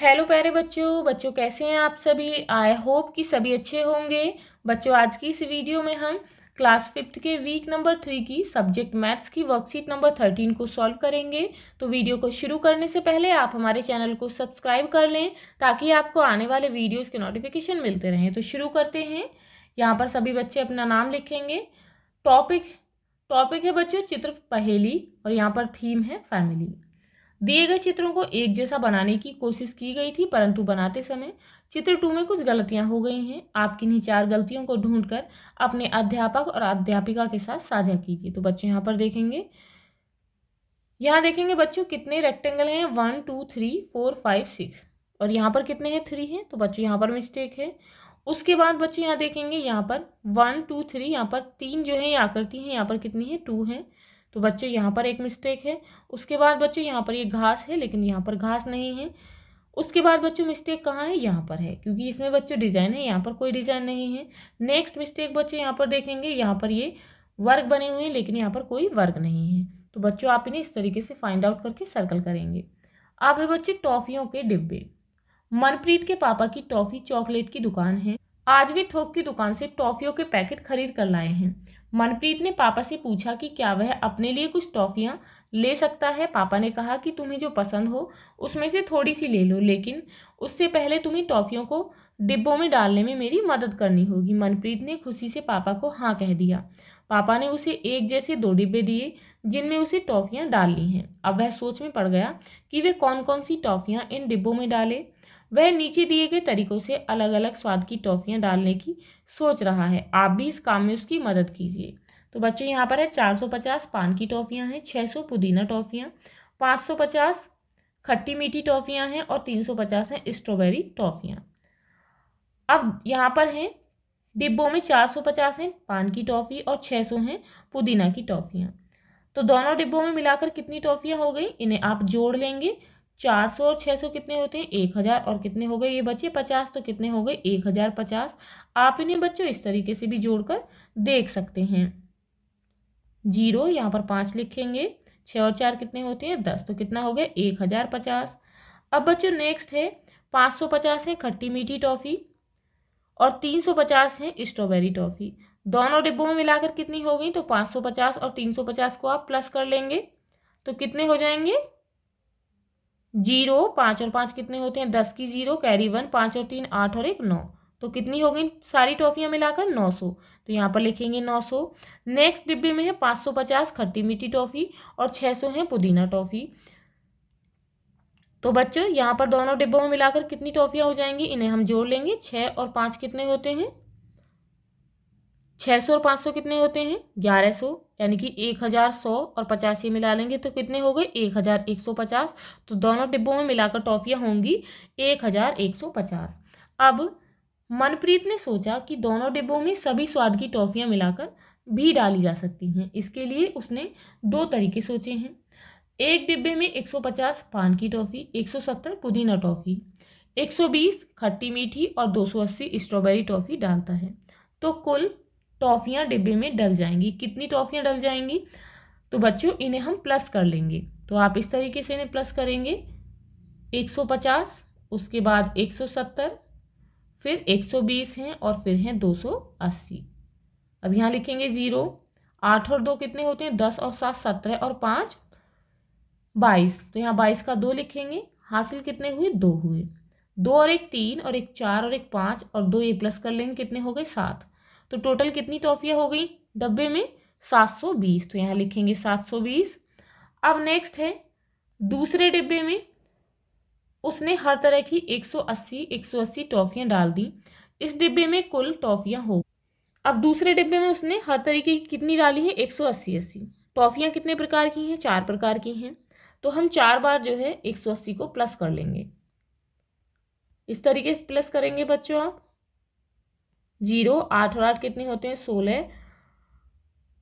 hello प्यारे बच्चों बच्चों कैसे हैं आप सभी आई होप कि सभी अच्छे होंगे बच्चों आज की इस वीडियो में हम क्लास फिफ्थ के वीक नंबर थ्री की सब्जेक्ट मैथ्स की वर्कशीट नंबर थर्टीन को सॉल्व करेंगे तो वीडियो को शुरू करने से पहले आप हमारे चैनल को सब्सक्राइब कर लें ताकि आपको आने वाले वीडियोज़ के नोटिफिकेशन मिलते रहें तो शुरू करते हैं यहाँ पर सभी बच्चे अपना नाम लिखेंगे टॉपिक टॉपिक है बच्चों चित्र पहेली और यहाँ पर थीम है फैमिली दिए गए चित्रों को एक जैसा बनाने की कोशिश की गई थी परंतु बनाते समय चित्र टू में कुछ गलतियां हो गई हैं आप किन्हीं चार गलतियों को ढूंढकर अपने अध्यापक और अध्यापिका के साथ साझा कीजिए तो बच्चे यहाँ पर देखेंगे यहाँ देखेंगे बच्चों कितने रेक्टेंगल हैं one two three four five six और यहाँ पर कितने हैं थ्री हैं तो बच्चों यहाँ पर मिस्टेक है उसके बाद बच्चे यहाँ देखेंगे यहाँ पर वन टू थ्री यहाँ पर तीन जो है ये आकृति है यहाँ पर कितनी है टू है तो बच्चों यहाँ पर एक मिस्टेक है उसके बाद बच्चों यहाँ पर ये घास है लेकिन यहाँ पर घास नहीं है उसके बाद बच्चों मिस्टेक कहाँ है यहाँ पर है क्योंकि इसमें बच्चों डिजाइन है यहाँ पर कोई डिजाइन नहीं है नेक्स्ट मिस्टेक बच्चों यहाँ पर देखेंगे यहाँ पर ये वर्ग बने हुए हैं लेकिन यहाँ पर कोई वर्ग नहीं है तो बच्चों आप इन्हें इस तरीके से फाइंड आउट करके सर्कल करेंगे अब है बच्चे टॉफियों के डिब्बे मनप्रीत के पापा की टॉफी चॉकलेट की दुकान है आज भी थोक की दुकान से टॉफियों के पैकेट खरीद कर लाए हैं मनप्रीत ने पापा से पूछा कि क्या वह अपने लिए कुछ टॉफ़ियाँ ले सकता है पापा ने कहा कि तुम्हें जो पसंद हो उसमें से थोड़ी सी ले लो लेकिन उससे पहले तुम्हें टॉफ़ियों को डिब्बों में डालने में मेरी मदद करनी होगी मनप्रीत ने खुशी से पापा को हाँ कह दिया पापा ने उसे एक जैसे दो डिब्बे दिए जिनमें उसे टॉफ़ियाँ डालनी हैं अब वह सोच में पड़ गया कि वे कौन कौन सी टॉफ़ियाँ इन डिब्बों में डाले वह नीचे दिए गए तरीकों से अलग अलग स्वाद की टॉफियाँ डालने की सोच रहा है आप भी इस काम में उसकी मदद कीजिए तो बच्चों यहाँ पर है 450 पान की टॉफियाँ हैं 600 पुदीना टॉफियाँ 550 खट्टी मीठी टॉफियाँ हैं और 350 हैं स्ट्रॉबेरी टॉफियाँ अब यहाँ पर हैं डिब्बों में 450 हैं पान की टॉफ़ी और 600 हैं पुदीना की टॉफ़ियाँ तो दोनों डिब्बों में मिलाकर कितनी टॉफ़ियाँ हो गई इन्हें आप जोड़ लेंगे चार सौ और छः सौ कितने होते हैं एक हज़ार और कितने हो गए ये बच्चे पचास तो कितने हो गए एक हज़ार पचास आप इन्हें बच्चों इस तरीके से भी जोड़कर देख सकते हैं जीरो यहाँ पर पाँच लिखेंगे छः और चार कितने होते हैं दस तो कितना हो गया एक हज़ार पचास अब बच्चों नेक्स्ट है पाँच सौ पचास है खट्टी मीठी टॉफ़ी और तीन सौ पचास है स्ट्रॉबेरी टॉफ़ी दोनों डिब्बों में मिलाकर कितनी हो गई तो पाँच सौ पचास और तीन सौ पचास को आप प्लस कर लेंगे तो कितने हो जाएंगे जीरो पाँच और पाँच कितने होते हैं दस की जीरो कैरी वन पाँच और तीन आठ और एक नौ तो कितनी हो गई सारी टॉफियाँ मिलाकर नौ सौ तो यहाँ पर लिखेंगे नौ सौ नेक्स्ट डिब्बे में है पाँच सौ पचास खट्टी मीठी टॉफ़ी और छः सौ है पुदीना टॉफ़ी तो बच्चों यहाँ पर दोनों डिब्बों में मिलाकर कितनी टॉफ़ियाँ हो जाएंगी इन्हें हम जोड़ लेंगे छः और पाँच कितने होते हैं छः सौ और पाँच सौ कितने होते हैं ग्यारह सौ यानी कि एक हज़ार सौ और पचासी मिला लेंगे तो कितने हो गए एक हज़ार एक सौ पचास तो दोनों डिब्बों में मिलाकर टॉफ़ियाँ होंगी एक हज़ार एक सौ पचास अब मनप्रीत ने सोचा कि दोनों डिब्बों में सभी स्वाद की टॉफ़ियाँ मिलाकर भी डाली जा सकती हैं इसके लिए उसने दो तरीके सोचे हैं एक डिब्बे में 150 पान की टॉफ़ी 170 पुदीना टॉफ़ी 120 खट्टी मीठी और 280 स्ट्रॉबेरी टॉफ़ी डालता है तो कुल टॉफ़ियाँ डिब्बे में डल जाएंगी कितनी टॉफ़ियाँ डल जाएंगी तो बच्चों इन्हें हम प्लस कर लेंगे तो आप इस तरीके से इन्हें प्लस करेंगे 150 उसके बाद 170 फिर 120 हैं और फिर हैं 280 अब यहाँ लिखेंगे ज़ीरो आठ और दो कितने होते हैं दस और सात सत्रह और पाँच बाईस तो यहाँ बाईस का दो लिखेंगे हासिल कितने हुए दो हुए दो और एक तीन और एक चार और एक पाँच और दो ये प्लस कर लेंगे कितने हो गए सात तो टोटल कितनी टॉफियाँ हो गई डब्बे में सात सौ बीस तो यहाँ लिखेंगे सात सौ बीस अब नेक्स्ट है दूसरे डिब्बे में उसने हर तरह की एक सौ अस्सी एक सौ अस्सी टॉफियाँ डाल दी इस डिब्बे में कुल टॉफियाँ हो अब दूसरे डिब्बे में उसने हर तरीके की कितनी डाली है एक सौ अस्सी अस्सी टॉफियाँ कितने प्रकार की हैं चार प्रकार की हैं तो हम चार बार जो है एक सौ अस्सी को प्लस कर लेंगे इस तरीके से प्लस करेंगे बच्चों आप जीरो आठ और आठ कितने होते हैं सोलह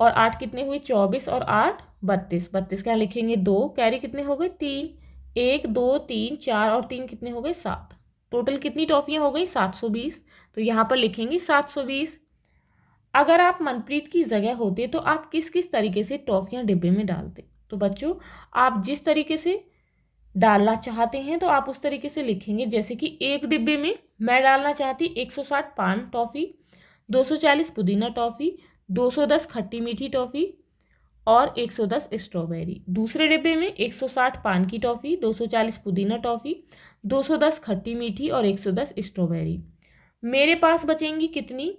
और आठ कितने हुए चौबीस और आठ बत्तीस बत्तीस क्या लिखेंगे दो कैरी कितने हो गए तीन एक दो तीन चार और तीन कितने हो गए सात टोटल कितनी टॉफियाँ हो गई सात सौ बीस तो यहाँ पर लिखेंगे सात सौ बीस अगर आप मनप्रीत की जगह होते तो आप किस किस तरीके से टॉफियाँ डिब्बे में डालते तो बच्चों आप जिस तरीके से डालना चाहते हैं तो आप उस तरीके से लिखेंगे जैसे कि एक डिब्बे में मैं डालना चाहती 160 पान टॉफ़ी 240 पुदीना टॉफ़ी 210 खट्टी मीठी टॉफ़ी और 110 स्ट्रॉबेरी दूसरे डिब्बे में 160 पान की टॉफ़ी 240 पुदीना टॉफ़ी 210 खट्टी मीठी और 110 स्ट्रॉबेरी मेरे पास बचेंगी कितनी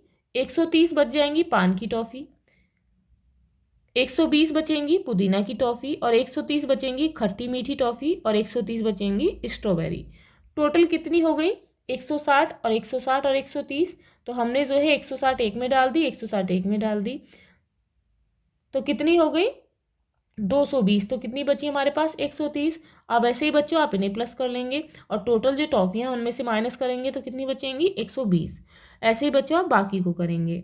130 बच जाएंगी पान की टॉफ़ी 120 बचेंगी पुदीना की टॉफ़ी और 130 बचेंगी खट्टी मीठी टॉफ़ी और 130 बचेंगी स्ट्रॉबेरी टोटल कितनी हो गई 160 और 160 और 130 तो हमने जो है 160 एक में डाल दी 160 एक में डाल दी तो कितनी हो गई 220 तो कितनी बची हमारे पास 130 अब ऐसे ही बच्चों आप इन्हें प्लस कर लेंगे और टोटल जो टॉफियाँ उनमें से माइनस करेंगे तो कितनी बचेंगी बीस ऐसे ही बच्चों आप बाकी को करेंगे